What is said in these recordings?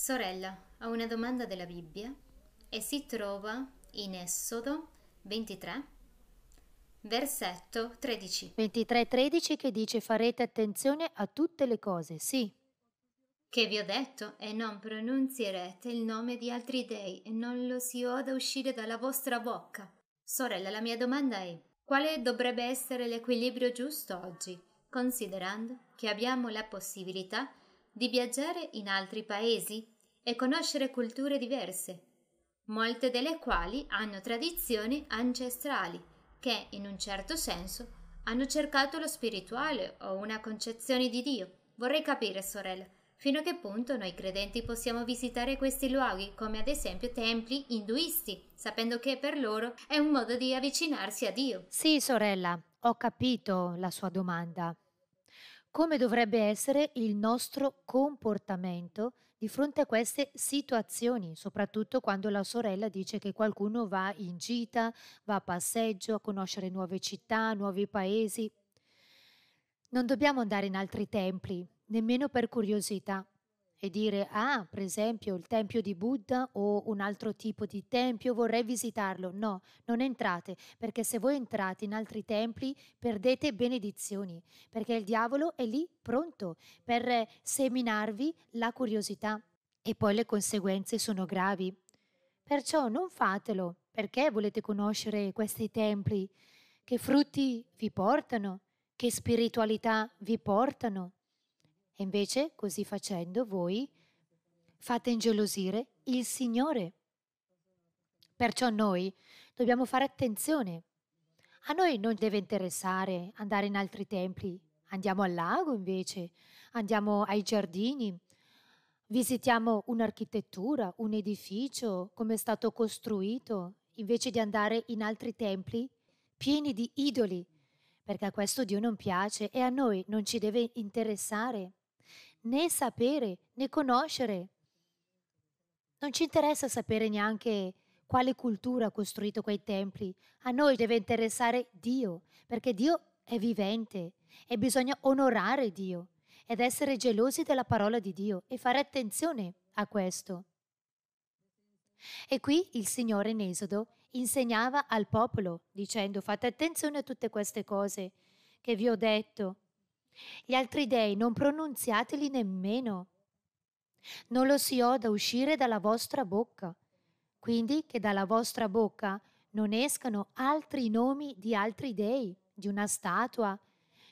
Sorella, ho una domanda della Bibbia e si trova in Esodo 23, versetto 13. 23-13 che dice farete attenzione a tutte le cose, sì. Che vi ho detto e non pronunzierete il nome di altri dei e non lo si oda uscire dalla vostra bocca. Sorella, la mia domanda è quale dovrebbe essere l'equilibrio giusto oggi, considerando che abbiamo la possibilità di di viaggiare in altri paesi e conoscere culture diverse, molte delle quali hanno tradizioni ancestrali che, in un certo senso, hanno cercato lo spirituale o una concezione di Dio. Vorrei capire, sorella, fino a che punto noi credenti possiamo visitare questi luoghi, come ad esempio templi induisti, sapendo che per loro è un modo di avvicinarsi a Dio. Sì, sorella, ho capito la sua domanda come dovrebbe essere il nostro comportamento di fronte a queste situazioni, soprattutto quando la sorella dice che qualcuno va in gita, va a passeggio, a conoscere nuove città, nuovi paesi. Non dobbiamo andare in altri templi, nemmeno per curiosità, e dire, ah, per esempio il tempio di Buddha o un altro tipo di tempio, vorrei visitarlo. No, non entrate, perché se voi entrate in altri templi perdete benedizioni, perché il diavolo è lì pronto per seminarvi la curiosità e poi le conseguenze sono gravi. Perciò non fatelo, perché volete conoscere questi templi? Che frutti vi portano? Che spiritualità vi portano? E invece, così facendo, voi fate ingelosire il Signore. Perciò noi dobbiamo fare attenzione. A noi non deve interessare andare in altri templi. Andiamo al lago invece, andiamo ai giardini, visitiamo un'architettura, un edificio, come è stato costruito, invece di andare in altri templi pieni di idoli, perché a questo Dio non piace e a noi non ci deve interessare né sapere né conoscere. Non ci interessa sapere neanche quale cultura ha costruito quei templi. A noi deve interessare Dio, perché Dio è vivente e bisogna onorare Dio ed essere gelosi della parola di Dio e fare attenzione a questo. E qui il Signore in Esodo insegnava al popolo dicendo fate attenzione a tutte queste cose che vi ho detto gli altri dei non pronunziateli nemmeno. Non lo si oda uscire dalla vostra bocca. Quindi che dalla vostra bocca non escano altri nomi di altri dei, di una statua,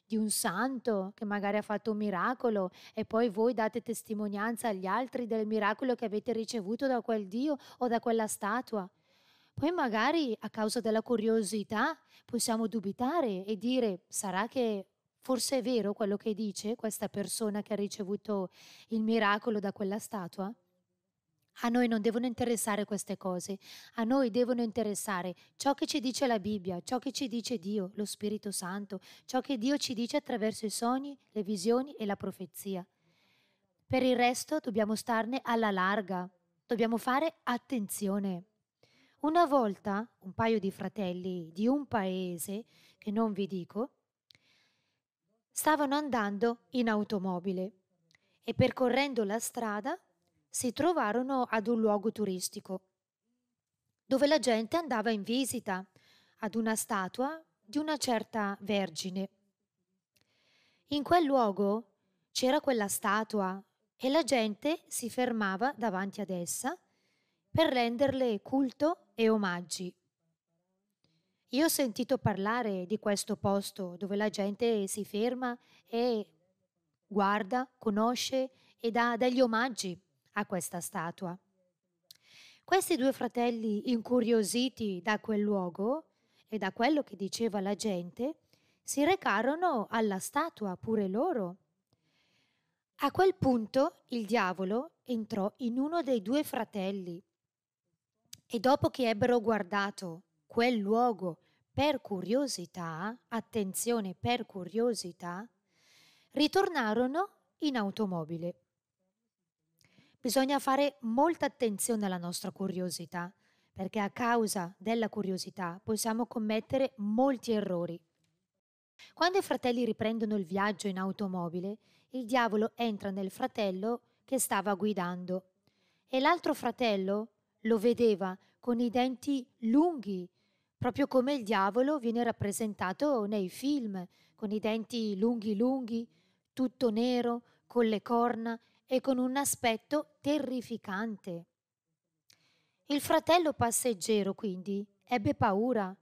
di un santo che magari ha fatto un miracolo e poi voi date testimonianza agli altri del miracolo che avete ricevuto da quel Dio o da quella statua. Poi magari a causa della curiosità possiamo dubitare e dire sarà che Forse è vero quello che dice questa persona che ha ricevuto il miracolo da quella statua? A noi non devono interessare queste cose, a noi devono interessare ciò che ci dice la Bibbia, ciò che ci dice Dio, lo Spirito Santo, ciò che Dio ci dice attraverso i sogni, le visioni e la profezia. Per il resto dobbiamo starne alla larga, dobbiamo fare attenzione. Una volta un paio di fratelli di un paese, che non vi dico, stavano andando in automobile e percorrendo la strada si trovarono ad un luogo turistico dove la gente andava in visita ad una statua di una certa vergine. In quel luogo c'era quella statua e la gente si fermava davanti ad essa per renderle culto e omaggi. Io ho sentito parlare di questo posto dove la gente si ferma e guarda, conosce e dà degli omaggi a questa statua. Questi due fratelli, incuriositi da quel luogo e da quello che diceva la gente, si recarono alla statua pure loro. A quel punto il diavolo entrò in uno dei due fratelli e dopo che ebbero guardato quel luogo per curiosità, attenzione per curiosità, ritornarono in automobile. Bisogna fare molta attenzione alla nostra curiosità, perché a causa della curiosità possiamo commettere molti errori. Quando i fratelli riprendono il viaggio in automobile, il diavolo entra nel fratello che stava guidando e l'altro fratello lo vedeva con i denti lunghi proprio come il diavolo viene rappresentato nei film, con i denti lunghi lunghi, tutto nero, con le corna e con un aspetto terrificante. Il fratello passeggero, quindi, ebbe paura,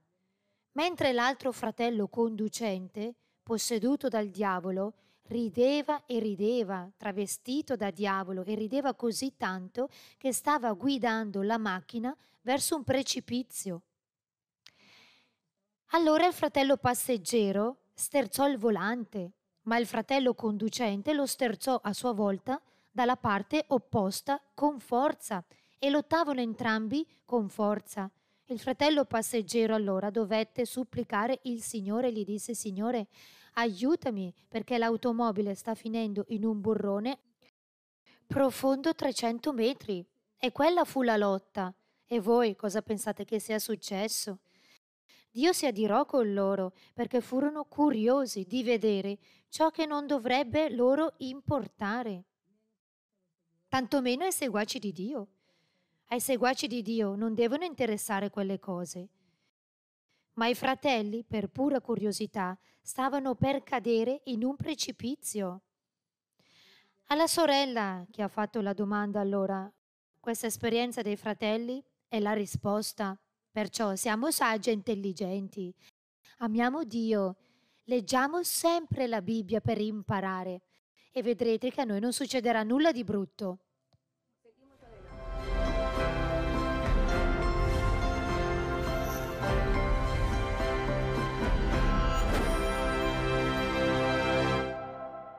mentre l'altro fratello conducente, posseduto dal diavolo, rideva e rideva, travestito da diavolo, e rideva così tanto che stava guidando la macchina verso un precipizio. Allora il fratello passeggero sterzò il volante, ma il fratello conducente lo sterzò a sua volta dalla parte opposta con forza e lottavano entrambi con forza. Il fratello passeggero allora dovette supplicare il Signore e gli disse Signore, aiutami perché l'automobile sta finendo in un burrone profondo 300 metri. E quella fu la lotta. E voi cosa pensate che sia successo? Dio si adirò con loro, perché furono curiosi di vedere ciò che non dovrebbe loro importare, tantomeno ai seguaci di Dio. Ai seguaci di Dio non devono interessare quelle cose. Ma i fratelli, per pura curiosità, stavano per cadere in un precipizio. Alla sorella che ha fatto la domanda allora, questa esperienza dei fratelli è la risposta. Perciò siamo saggi e intelligenti. Amiamo Dio. Leggiamo sempre la Bibbia per imparare e vedrete che a noi non succederà nulla di brutto.